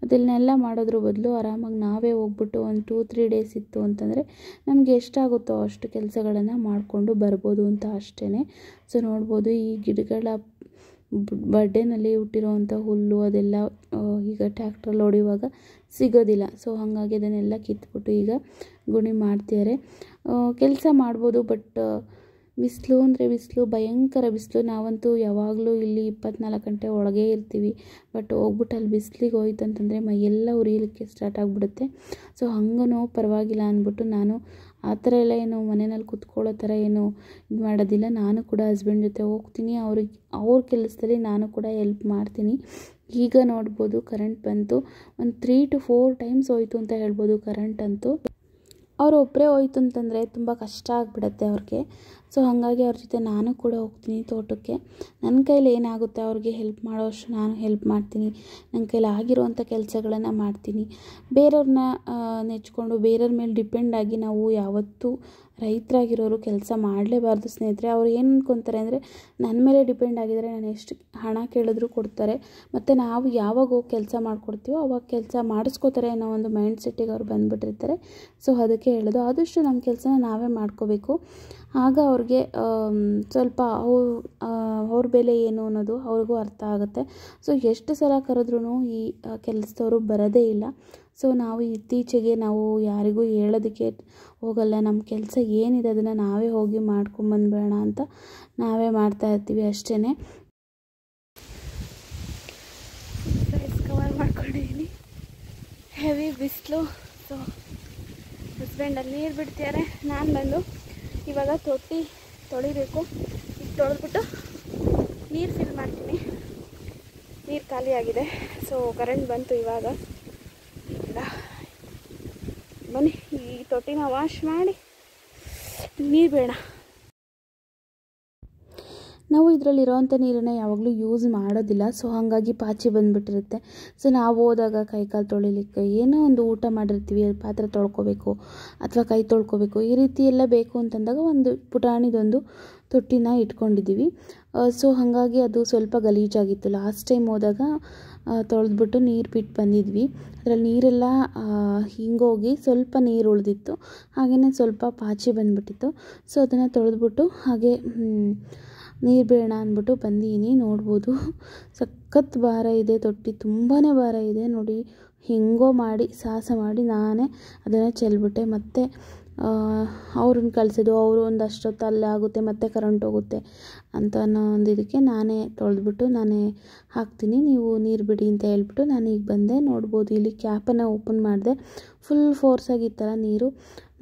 ಅದನ್ನೆಲ್ಲ ಮಾಡೋದ್ರ ಬದಲು ಆರಾಮಾಗಿ ನಾವೇ ಹೋಗ್ಬಿಟ್ಟು ಒಂದು ಟೂ ತ್ರೀ ಡೇಸ್ ಇತ್ತು ಅಂತಂದರೆ ನಮಗೆ ಎಷ್ಟಾಗುತ್ತೋ ಅಷ್ಟು ಕೆಲಸಗಳನ್ನು ಮಾಡಿಕೊಂಡು ಬರ್ಬೋದು ಅಂತ ಅಷ್ಟೇ ಸೊ ನೋಡ್ಬೋದು ಈ ಗಿಡಗಳ ಬಡ್ಡೆನಲ್ಲಿ ಹುಟ್ಟಿರುವಂಥ ಹುಲ್ಲು ಅದೆಲ್ಲ ಈಗ ಟ್ಯಾಕ್ಟ್ರಲ್ಲಿ ಹೊಡೆಯುವಾಗ ಸಿಗೋದಿಲ್ಲ ಸೊ ಹಾಗಾಗಿ ಅದನ್ನೆಲ್ಲ ಕಿತ್ಬಿಟ್ಟು ಈಗ ಗುಣಿ ಮಾಡ್ತಿದ್ದಾರೆ ಕೆಲಸ ಮಾಡ್ಬೋದು ಬಟ್ ಬಿಸಿಲು ಅಂದರೆ ಬಿಸಿಲು ಭಯಂಕರ ಬಿಸಿಲು ನಾವಂತೂ ಯಾವಾಗಲೂ ಇಲ್ಲಿ ಇಪ್ಪತ್ನಾಲ್ಕು ಗಂಟೆ ಒಳಗೆ ಇರ್ತೀವಿ ಬಟ್ ಹೋಗ್ಬಿಟ್ಟು ಅಲ್ಲಿ ಬಿಸಿಲಿಗೆ ಹೋಯ್ತು ಅಂತಂದರೆ ಮೈಯೆಲ್ಲ ಉರಿಯಲಿಕ್ಕೆ ಸ್ಟಾರ್ಟ್ ಆಗಿಬಿಡುತ್ತೆ ಸೊ ಹಂಗೂ ಪರವಾಗಿಲ್ಲ ಅಂದ್ಬಿಟ್ಟು ನಾನು ಆ ಥರ ಎಲ್ಲ ಏನು ಮನೆಯಲ್ಲಿ ಕುತ್ಕೊಳ್ಳೋ ಥರ ಏನು ಇದು ಮಾಡೋದಿಲ್ಲ ನಾನು ಕೂಡ ಹಸ್ಬೆಂಡ್ ಜೊತೆ ಹೋಗ್ತೀನಿ ಅವ್ರಿಗೆ ಅವ್ರ ಕೆಲಸದಲ್ಲಿ ನಾನು ಕೂಡ ಎಲ್ಪ್ ಮಾಡ್ತೀನಿ ಈಗ ನೋಡ್ಬೋದು ಕರೆಂಟ್ ಬಂತು ಒಂದು ತ್ರೀ ಟು ಫೋರ್ ಟೈಮ್ಸ್ ಹೋಯಿತು ಅಂತ ಹೇಳ್ಬೋದು ಕರೆಂಟ್ ಅಂತೂ ಅವ್ರು ಒಬ್ಬರೇ ಹೋಯ್ತು ಅಂತಂದರೆ ತುಂಬ ಕಷ್ಟ ಆಗಿಬಿಡತ್ತೆ ಅವ್ರಿಗೆ ಸೊ ಹಾಗಾಗಿ ಅವ್ರ ಜೊತೆ ನಾನು ಕೂಡ ಹೋಗ್ತೀನಿ ತೋಟಕ್ಕೆ ನನ್ನ ಕೈಲಿ ಏನಾಗುತ್ತೆ ಅವ್ರಿಗೆ ಹೆಲ್ಪ್ ಮಾಡೋಷ್ಟು ನಾನು ಹೆಲ್ಪ್ ಮಾಡ್ತೀನಿ ನನ್ನ ಕೈಲಿ ಆಗಿರುವಂಥ ಕೆಲಸಗಳನ್ನು ಮಾಡ್ತೀನಿ ಬೇರೆಯವ್ರನ್ನ ನೆಚ್ಕೊಂಡು ಬೇರೆಯವ್ರ ಮೇಲೆ ಡಿಪೆಂಡ್ ಆಗಿ ನಾವು ಯಾವತ್ತೂ ರೈತರಾಗಿರೋರು ಕೆಲಸ ಮಾಡಲೇಬಾರ್ದು ಸ್ನೇಹಿತರೆ ಅವ್ರು ಏನು ಅಂದ್ಕೊತಾರೆ ಅಂದರೆ ನನ್ನ ಮೇಲೆ ಡಿಪೆಂಡ್ ಆಗಿದ್ದರೆ ನಾನು ಎಷ್ಟು ಹಣ ಕೇಳಿದ್ರು ಕೊಡ್ತಾರೆ ಮತ್ತು ನಾವು ಯಾವಾಗ ಹೋಗಿ ಕೆಲಸ ಮಾಡ್ಕೊಡ್ತೀವೋ ಅವಾಗ ಕೆಲಸ ಮಾಡಿಸ್ಕೋತಾರೆ ಅನ್ನೋ ಒಂದು ಮೈಂಡ್ ಸೆಟ್ಟಿಗೆ ಅವ್ರು ಬಂದುಬಿಟ್ಟಿರ್ತಾರೆ ಸೊ ಅದಕ್ಕೆ ಹೇಳೋದು ಆದಷ್ಟು ನಮ್ಮ ಕೆಲಸನ ನಾವೇ ಮಾಡ್ಕೋಬೇಕು ಆಗ ಅವ್ರಿಗೆ ಸ್ವಲ್ಪ ಅವ್ರ ಬೆಲೆ ಏನು ಅನ್ನೋದು ಅವ್ರಿಗೂ ಅರ್ಥ ಆಗುತ್ತೆ ಸೊ ಎಷ್ಟು ಸಲ ಕರೆದ್ರೂ ಈ ಕೆಲಸದವರು ಬರೋದೇ ಇಲ್ಲ ಸೊ ನಾವು ಇತ್ತೀಚೆಗೆ ನಾವು ಯಾರಿಗೂ ಹೇಳೋದಕ್ಕೆ ಹೋಗಲ್ಲ ನಮ್ಮ ಕೆಲಸ ಏನಿದೆ ಅದನ್ನು ನಾವೇ ಹೋಗಿ ಮಾಡ್ಕೊಂಬಂದ್ಬೇಡ ಅಂತ ನಾವೇ ಮಾಡ್ತಾ ಇರ್ತೀವಿ ಅಷ್ಟೇ ಕವರ್ ಮಾಡ್ಕೊಂಡಿದ್ದೀನಿ ಹೆವಿ ಬಿಸಿಲು ಸೊ ಹಸ್ಬೆಂಡಲ್ಲಿ ನೀರು ಬಿಡ್ತಿದ್ದಾರೆ ನಾನು ಬಂದು ಇವಾಗ ತೊಟ್ಟಿ ತೊಳಿಬೇಕು ಈಗ ತೊಳೆದ್ಬಿಟ್ಟು ನೀರು ಫಿಲ್ ಮಾಡ್ತೀನಿ ನೀರು ಖಾಲಿಯಾಗಿದೆ ಸೊ ಕರೆಂಟ್ ಬಂತು ಇವಾಗ ಬನ್ನಿ ಈ ತೊಟ್ಟಿನ ವಾಶ್ ಮಾಡಿ ನೀರು ಬೇಡ ನಾವು ಇದರಲ್ಲಿರೋವಂಥ ನೀರನ್ನು ಯಾವಾಗಲೂ ಯೂಸ್ ಮಾಡೋದಿಲ್ಲ ಸೊ ಹಾಗಾಗಿ ಪಾಚಿ ಬಂದುಬಿಟ್ಟಿರುತ್ತೆ ಸೊ ನಾವು ಹೋದಾಗ ಕೈಕಾಲು ತೊಳಿಲಿಕ್ಕೆ ಏನೋ ಒಂದು ಊಟ ಮಾಡಿರ್ತೀವಿ ಪಾತ್ರೆ ತೊಳ್ಕೊಬೇಕು ಅಥವಾ ಕೈ ತೊಳ್ಕೊಬೇಕು ಈ ರೀತಿ ಎಲ್ಲ ಬೇಕು ಅಂತಂದಾಗ ಒಂದು ಪುಟಾಣಿದೊಂದು ತೊಟ್ಟಿನ ಇಟ್ಕೊಂಡಿದ್ದೀವಿ ಸೊ ಹಾಗಾಗಿ ಅದು ಸ್ವಲ್ಪ ಗಲೀಜಾಗಿತ್ತು ಲಾಸ್ಟ್ ಟೈಮ್ ಹೋದಾಗ ತೊಳೆದ್ಬಿಟ್ಟು ನೀರು ಬಿಟ್ಟು ಬಂದಿದ್ವಿ ಅದರಲ್ಲಿ ನೀರೆಲ್ಲ ಹಿಂಗೋಗಿ ಸ್ವಲ್ಪ ನೀರು ಉಳಿದಿತ್ತು ಹಾಗೆಯೇ ಸ್ವಲ್ಪ ಪಾಚಿ ಬಂದುಬಿಟ್ಟಿತ್ತು ಸೊ ಅದನ್ನು ತೊಳೆದ್ಬಿಟ್ಟು ಹಾಗೆ ನೀರು ಬೇಡ ಅಂದ್ಬಿಟ್ಟು ಬಂದೀನಿ ನೋಡ್ಬೋದು ಸಖತ್ ಭಾರ ಇದೆ ತೊಟ್ಟಿ ತುಂಬಾ ಭಾರ ಇದೆ ನೋಡಿ ಹೆಂಗೋ ಮಾಡಿ ಸಾಹಸ ಮಾಡಿ ನಾನೇ ಅದನ್ನು ಚೆಲ್ಬಿಟ್ಟೆ ಮತ್ತು ಅವ್ರನ್ನ ಕಳಿಸೋದು ಅವರು ಅಷ್ಟೊತ್ತು ಅಲ್ಲೇ ಆಗುತ್ತೆ ಮತ್ತೆ ಕರೆಂಟ್ ಹೋಗುತ್ತೆ ಅಂತ ಅನ್ನೋ ಒಂದು ಇದಕ್ಕೆ ನಾನೇ ತೊಳೆದ್ಬಿಟ್ಟು ನಾನೇ ಹಾಕ್ತೀನಿ ನೀವು ನೀರು ಬಿಡಿ ಅಂತ ಹೇಳ್ಬಿಟ್ಟು ನಾನು ಈಗ ಬಂದೆ ನೋಡ್ಬೋದು ಇಲ್ಲಿ ಕ್ಯಾಪನ್ನು ಓಪನ್ ಮಾಡಿದೆ ಫುಲ್ ಫೋರ್ಸಾಗಿ ಈ ನೀರು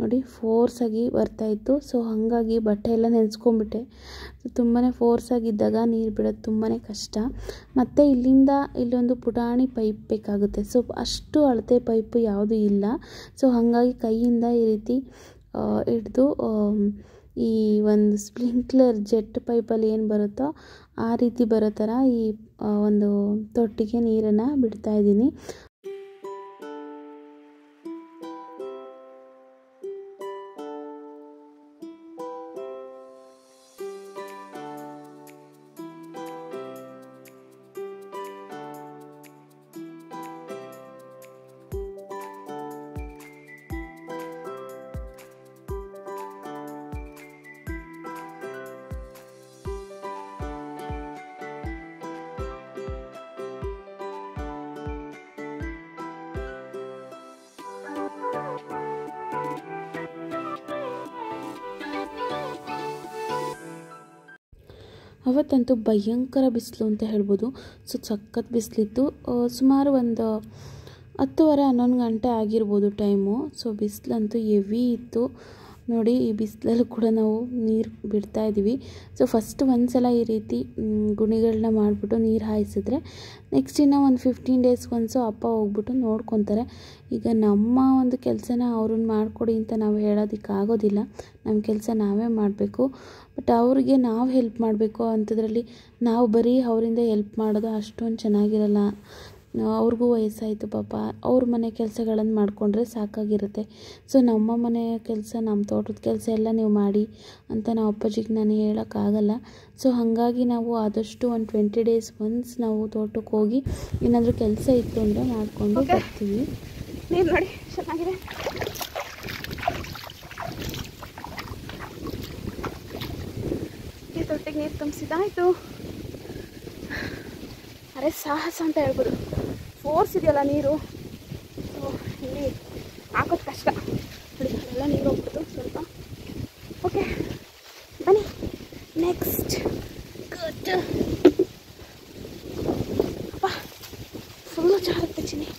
ನೋಡಿ ಫೋರ್ಸಾಗಿ ಬರ್ತಾಯಿತ್ತು ಸೊ ಹಾಗಾಗಿ ಬಟ್ಟೆ ಎಲ್ಲ ನೆನೆಸ್ಕೊಂಡ್ಬಿಟ್ಟೆ ತುಂಬಾ ಫೋರ್ಸಾಗಿದ್ದಾಗ ನೀರು ಬಿಡೋದು ತುಂಬಾ ಕಷ್ಟ ಮತ್ತು ಇಲ್ಲಿಂದ ಇಲ್ಲೊಂದು ಪುಟಾಣಿ ಪೈಪ್ ಬೇಕಾಗುತ್ತೆ ಸೊ ಅಷ್ಟು ಅಳತೆ ಪೈಪು ಯಾವುದೂ ಇಲ್ಲ ಸೊ ಹಾಗಾಗಿ ಕೈಯಿಂದ ಈ ರೀತಿ ಹಿಡ್ದು ಈ ಒಂದು ಸ್ಪ್ರಿಂಕ್ಲರ್ ಜೆಟ್ ಪೈಪಲ್ಲಿ ಏನು ಬರುತ್ತೋ ಆ ರೀತಿ ಬರೋ ಥರ ಈ ಒಂದು ತೊಟ್ಟಿಗೆ ನೀರನ್ನು ಬಿಡ್ತಾಯಿದ್ದೀನಿ ಅವತ್ತಂತೂ ಭಯಂಕರ ಬಿಸಿಲು ಅಂತ ಹೇಳ್ಬೋದು ಸೊ ಸಖತ್ ಬಿಸಿಲಿತ್ತು ಸುಮಾರು ಒಂದು ಹತ್ತುವರೆ ಹನ್ನೊಂದು ಗಂಟೆ ಆಗಿರ್ಬೋದು ಟೈಮು ಸೊ ಬಿಸಿಲಂತೂ ಹೆವಿ ಇತ್ತು ನೋಡಿ ಈ ಬಿಸಿಲಲ್ಲೂ ಕೂಡ ನಾವು ನೀರು ಬಿಡ್ತಾ ಇದ್ದೀವಿ ಸೊ ಫಸ್ಟ್ ಒಂದು ಸಲ ಈ ರೀತಿ ಗುಣಿಗಳನ್ನ ಮಾಡಿಬಿಟ್ಟು ನೀರು ಹಾಯಿಸಿದ್ರೆ ನೆಕ್ಸ್ಟ್ ಇನ್ನು ಒಂದು ಫಿಫ್ಟೀನ್ ಡೇಸ್ಗೆ ಅಪ್ಪ ಹೋಗ್ಬಿಟ್ಟು ನೋಡ್ಕೊತಾರೆ ಈಗ ನಮ್ಮ ಒಂದು ಕೆಲಸನ ಅವ್ರನ್ನ ಮಾಡಿಕೊಡಿ ಅಂತ ನಾವು ಆಗೋದಿಲ್ಲ ನಮ್ಮ ಕೆಲಸ ನಾವೇ ಮಾಡಬೇಕು ಬಟ್ ಅವ್ರಿಗೆ ನಾವು ಹೆಲ್ಪ್ ಮಾಡಬೇಕು ಅಂಥದ್ರಲ್ಲಿ ನಾವು ಬರೀ ಅವರಿಂದ ಹೆಲ್ಪ್ ಮಾಡೋದು ಅಷ್ಟೊಂದು ಚೆನ್ನಾಗಿರಲ್ಲ ಅವ್ರಿಗೂ ವಯಸ್ಸಾಯಿತು ಪಾಪ ಅವ್ರ ಮನೆ ಕೆಲಸಗಳನ್ನು ಮಾಡಿಕೊಂಡ್ರೆ ಸಾಕಾಗಿರುತ್ತೆ ಸೊ ನಮ್ಮ ಮನೆಯ ಕೆಲಸ ನಮ್ಮ ತೋಟದ ಕೆಲಸ ಎಲ್ಲ ನೀವು ಮಾಡಿ ಅಂತ ನಾವು ಅಪ್ಪಾಜಿಗೆ ನಾನು ಹೇಳೋಕ್ಕಾಗಲ್ಲ ಸೊ ಹಾಗಾಗಿ ನಾವು ಆದಷ್ಟು ಒಂದು ಟ್ವೆಂಟಿ ಡೇಸ್ ಒನ್ಸ್ ನಾವು ತೋಟಕ್ಕೆ ಹೋಗಿ ಏನಾದರೂ ಕೆಲಸ ಇತ್ತು ಅಂದರೆ ಮಾಡಿಕೊಂಡು ಬರ್ತೀವಿ ನೀರು ನೋಡಿ ಚೆನ್ನಾಗಿದೆ ನೀರು ತುಂಬಿಸಿದಾಯಿತು ಅರೆ ಸಾಹಸ ಅಂತ ಹೇಳ್ಬೋದು ಫೋರ್ಸ್ ಇದೆಯಲ್ಲ ನೀರು ಸೊ ಇಲ್ಲಿ ಹಾಕೋದು ಕಷ್ಟ ಎಲ್ಲ ನೀರು ಹೋಗ್ಬಿಡ್ತು ಸ್ವಲ್ಪ ಓಕೆ ಬನ್ನಿ ನೆಕ್ಸ್ಟ್ ಗುಡ್ ಅಪ್ಪ ಫುಲ್ಲು ಜಾರುತ್ತೆ ಚಿನ್ನಿ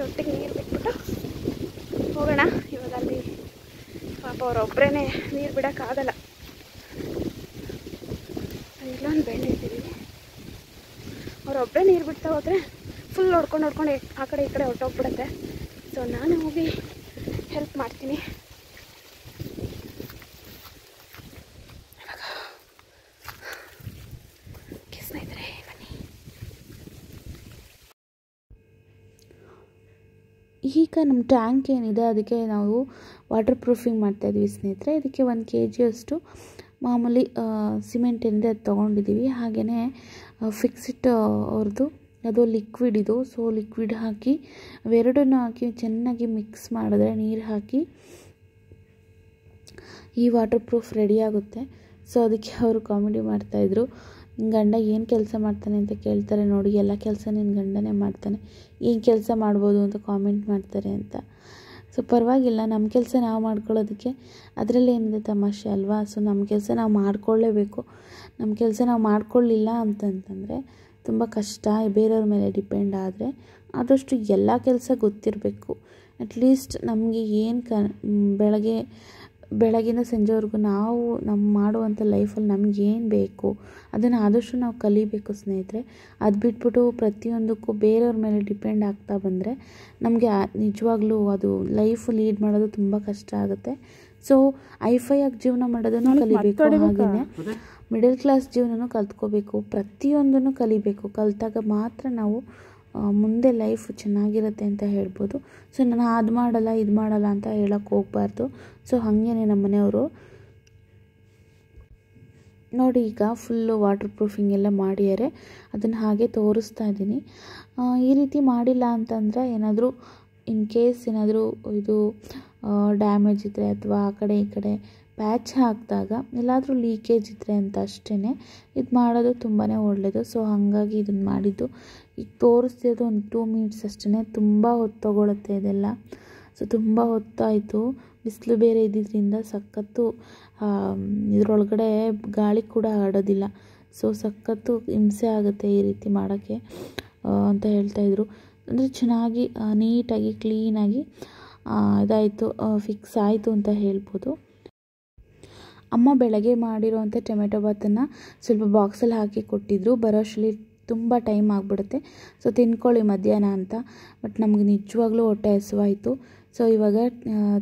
ತೊಟ್ಟಿಗೆ ನೀರು ಬಿಟ್ಬಿಟ್ಟು ಹೋಗೋಣ ಇವಾಗ ಅಲ್ಲಿ ಪಾಪ ಅವರೊಬ್ಬರೇ ನೀರು ಬಿಡೋಕ್ಕಾಗಲ್ಲ ಇಲ್ಲೊಂದು ಬೆಂಡ್ ಇದ್ದೀವಿ ಅವರೊಬ್ಬರೇ ನೀರು ಬಿಡ್ತಾ ಹೋದರೆ ಫುಲ್ ಹೊಡ್ಕೊಂಡು ಹೊಡ್ಕೊಂಡು ಆ ಕಡೆ ಈ ಕಡೆ ಹೊಟ್ಟೋಗ್ಬಿಡುತ್ತೆ ಸೊ ನಾನು ಹೋಗಿ ಹೆಲ್ಪ್ ಮಾಡ್ತೀನಿ ಈಗ ನಮ್ಮ ಟ್ಯಾಂಕ್ ಏನಿದೆ ಅದಕ್ಕೆ ನಾವು ವಾಟರ್ ಪ್ರೂಫಿಂಗ್ ಮಾಡ್ತಾಯಿದ್ವಿ ಸ್ನೇಹಿತರೆ ಇದಕ್ಕೆ ಒಂದು ಕೆ ಜಿಯಷ್ಟು ಮಾಮೂಲಿ ಸಿಮೆಂಟ್ ಏನಿದೆ ಅದು ತೊಗೊಂಡಿದ್ದೀವಿ ಹಾಗೆಯೇ ಫಿಕ್ಸಿಟ್ ಅವ್ರದ್ದು ಅದು ಲಿಕ್ವಿಡ್ ಇದು ಸೊ ಲಿಕ್ವಿಡ್ ಹಾಕಿ ಅವೆರಡನ್ನೂ ಹಾಕಿ ಚೆನ್ನಾಗಿ ಮಿಕ್ಸ್ ಮಾಡಿದ್ರೆ ನೀರು ಹಾಕಿ ಈ ವಾಟರ್ ಪ್ರೂಫ್ ರೆಡಿ ಆಗುತ್ತೆ ಸೊ ಅದಕ್ಕೆ ಅವರು ಕಾಮಿಡಿ ಮಾಡ್ತಾಯಿದ್ರು ನಿನ್ನ ಗಂಡ ಏನು ಕೆಲಸ ಮಾಡ್ತಾನೆ ಅಂತ ಕೇಳ್ತಾರೆ ನೋಡಿ ಎಲ್ಲ ಕೆಲಸ ನಿನ್ನ ಗಂಡನೇ ಮಾಡ್ತಾನೆ ಏನು ಕೆಲಸ ಮಾಡ್ಬೋದು ಅಂತ ಕಾಮೆಂಟ್ ಮಾಡ್ತಾರೆ ಅಂತ ಸೊ ಪರವಾಗಿಲ್ಲ ನಮ್ಮ ಕೆಲಸ ನಾವು ಮಾಡ್ಕೊಳ್ಳೋದಕ್ಕೆ ಅದರಲ್ಲಿ ಏನಿದೆ ತಮಾಷೆ ಅಲ್ವಾ ಸೊ ನಮ್ಮ ಕೆಲಸ ನಾವು ಮಾಡಿಕೊಳ್ಳೇಬೇಕು ನಮ್ಮ ಕೆಲಸ ನಾವು ಮಾಡಿಕೊಳ್ಳಿಲ್ಲ ಅಂತಂತಂದರೆ ತುಂಬ ಕಷ್ಟ ಬೇರೆಯವ್ರ ಮೇಲೆ ಡಿಪೆಂಡ್ ಆದರೆ ಆದಷ್ಟು ಎಲ್ಲ ಕೆಲಸ ಗೊತ್ತಿರಬೇಕು ಅಟ್ಲೀಸ್ಟ್ ನಮಗೆ ಏನು ಕ ಬೆಳಗ್ಗೆ ಬೆಳಗಿನ ಸಂಜೆವರೆಗೂ ನಾವು ನಮ್ಮ ಮಾಡುವಂಥ ಲೈಫಲ್ಲಿ ನಮಗೇನು ಬೇಕು ಅದನ್ನು ಆದಷ್ಟು ನಾವು ಕಲಿಬೇಕು ಸ್ನೇಹಿತರೆ ಅದು ಬಿಟ್ಬಿಟ್ಟು ಪ್ರತಿಯೊಂದಕ್ಕೂ ಬೇರೆಯವ್ರ ಮೇಲೆ ಡಿಪೆಂಡ್ ಆಗ್ತಾ ಬಂದರೆ ನಮಗೆ ನಿಜವಾಗ್ಲೂ ಅದು ಲೈಫ್ ಲೀಡ್ ಮಾಡೋದು ತುಂಬ ಕಷ್ಟ ಆಗುತ್ತೆ ಸೊ ಐಫೈ ಆಗಿ ಜೀವನ ಮಾಡೋದನ್ನು ಕಲಿಬೇಕು ಹಾಗೆಯೇ ಮಿಡಲ್ ಕ್ಲಾಸ್ ಜೀವನನೂ ಕಲ್ತ್ಕೋಬೇಕು ಪ್ರತಿಯೊಂದನ್ನು ಕಲಿಬೇಕು ಕಲಿತಾಗ ಮಾತ್ರ ನಾವು ಮುಂದೆ ಲೈಫ್ ಚೆನ್ನಾಗಿರುತ್ತೆ ಅಂತ ಹೇಳ್ಬೋದು ಸೊ ನಾನು ಅದು ಮಾಡಲ್ಲ ಇದು ಮಾಡಲ್ಲ ಅಂತ ಹೇಳೋಕ್ಕೆ ಹೋಗಬಾರ್ದು ಸೊ ಹಾಗೇನೆ ನಮ್ಮ ಮನೆಯವರು ನೋಡಿ ಈಗ ಫುಲ್ಲು ವಾಟರ್ ಪ್ರೂಫಿಂಗ್ ಎಲ್ಲ ಮಾಡಿದ್ದಾರೆ ಅದನ್ನು ಹಾಗೆ ತೋರಿಸ್ತಾ ಇದ್ದೀನಿ ಈ ರೀತಿ ಮಾಡಿಲ್ಲ ಅಂತಂದರೆ ಏನಾದರೂ ಇನ್ ಕೇಸ್ ಏನಾದರೂ ಇದು ಡ್ಯಾಮೇಜ್ ಇದ್ದರೆ ಅಥವಾ ಆ ಕಡೆ ಈ ಕಡೆ ಪ್ಯಾಚ್ ಹಾಕಿದಾಗ ಎಲ್ಲಾದರೂ ಲೀಕೇಜ್ ಇದ್ದರೆ ಅಂತ ಅಷ್ಟೇ ಇದು ಮಾಡೋದು ತುಂಬಾ ಒಳ್ಳೆಯದು ಸೊ ಹಾಗಾಗಿ ಇದನ್ನು ಮಾಡಿದ್ದು ಈಗ ತೋರಿಸ್ತಿರೋದು ಒಂದು ಟೂ ಮಿನಿಟ್ಸ್ ಅಷ್ಟೇ ತುಂಬ ಹೊತ್ತು ತೊಗೊಳುತ್ತೆ ಇದೆಲ್ಲ ಸೊ ತುಂಬ ಹೊತ್ತಾಯಿತು ಬಿಸಿಲು ಬೇರೆ ಇದ್ದಿದ್ದರಿಂದ ಸಖತ್ತು ಇದರೊಳಗಡೆ ಗಾಳಿ ಕೂಡ ಆಡೋದಿಲ್ಲ ಸೊ ಸಖತ್ತು ಹಿಂಸೆ ಆಗುತ್ತೆ ಈ ರೀತಿ ಮಾಡೋಕ್ಕೆ ಅಂತ ಹೇಳ್ತಾಯಿದ್ರು ಅಂದರೆ ಚೆನ್ನಾಗಿ ನೀಟಾಗಿ ಕ್ಲೀನಾಗಿ ಇದಾಯಿತು ಫಿಕ್ಸ್ ಆಯಿತು ಅಂತ ಹೇಳ್ಬೋದು ಅಮ್ಮ ಬೆಳಗ್ಗೆ ಮಾಡಿರೋವಂಥ ಟೊಮೆಟೊ ಭಾತನ್ನು ಸ್ವಲ್ಪ ಬಾಕ್ಸಲ್ಲಿ ಹಾಕಿ ಕೊಟ್ಟಿದ್ದರು ಬರೋಷ್ಟರಲ್ಲಿ ತುಂಬ ಟೈಮ್ ಆಗಿಬಿಡುತ್ತೆ ಸೊ ತಿನ್ಕೊಳ್ಳಿ ಮಧ್ಯಾಹ್ನ ಅಂತ ಬಟ್ ನಮಗೆ ನಿಜವಾಗ್ಲೂ ಹೊಟ್ಟೆ ಹಸುವಾಯಿತು ಸೊ ಇವಾಗ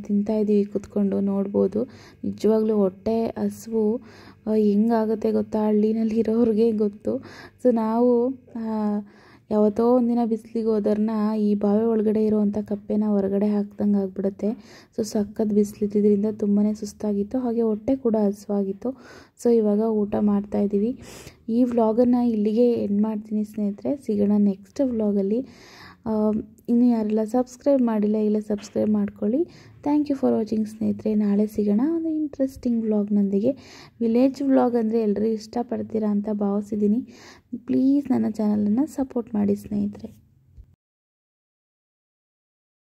ತಿಂತಾಯಿದ್ದೀವಿ ಕೂತ್ಕೊಂಡು ನೋಡ್ಬೋದು ನಿಜವಾಗ್ಲೂ ಹೊಟ್ಟೆ ಹಸುವು ಹೆಂಗಾಗುತ್ತೆ ಗೊತ್ತಾ ಹಳ್ಳಿನಲ್ಲಿ ಇರೋರಿಗೆ ಗೊತ್ತು ಸೊ ನಾವು ಯಾವತ್ತೋ ಒಂದಿನ ಬಿಸಿಲಿಗೆ ಹೋದ್ರನ್ನ ಈ ಬಾವಿ ಒಳಗಡೆ ಇರೋವಂಥ ಕಪ್ಪೆನ ಹೊರಗಡೆ ಹಾಕ್ದಂಗೆ ಆಗ್ಬಿಡುತ್ತೆ ಸೊ ಸಖತ್ ಬಿಸಿಲಿದ್ದರಿಂದ ತುಂಬಾ ಸುಸ್ತಾಗಿತ್ತು ಹಾಗೆ ಹೊಟ್ಟೆ ಕೂಡ ಹಸುವಾಗಿತ್ತು ಸೊ ಇವಾಗ ಊಟ ಮಾಡ್ತಾ ಈ ವ್ಲಾಗನ್ನು ಇಲ್ಲಿಗೆ ಎಂಡ್ ಮಾಡ್ತೀನಿ ಸ್ನೇಹಿತರೆ ಸಿಗೋಣ ನೆಕ್ಸ್ಟ್ ವ್ಲಾಗಲ್ಲಿ ಇನ್ನು ಯಾರೆಲ್ಲ ಸಬ್ಸ್ಕ್ರೈಬ್ ಮಾಡಿಲ್ಲ ಇಲ್ಲ ಸಬ್ಸ್ಕ್ರೈಬ್ ಮಾಡ್ಕೊಳ್ಳಿ ಥ್ಯಾಂಕ್ ಯು ಫಾರ್ ವಾಚಿಂಗ್ ಸ್ನೇಹಿತರೆ ನಾಳೆ ಸಿಗೋಣ ಒಂದು ಇಂಟ್ರೆಸ್ಟಿಂಗ್ ವ್ಲಾಗ್ನೊಂದಿಗೆ ವಿಲೇಜ್ ವ್ಲಾಗ್ ಅಂದರೆ ಎಲ್ಲರೂ ಇಷ್ಟಪಡ್ತೀರಾ ಅಂತ ಭಾವಿಸಿದ್ದೀನಿ ಪ್ಲೀಸ್ ನನ್ನ ಚಾನಲನ್ನು ಸಪೋರ್ಟ್ ಮಾಡಿ ಸ್ನೇಹಿತರೆ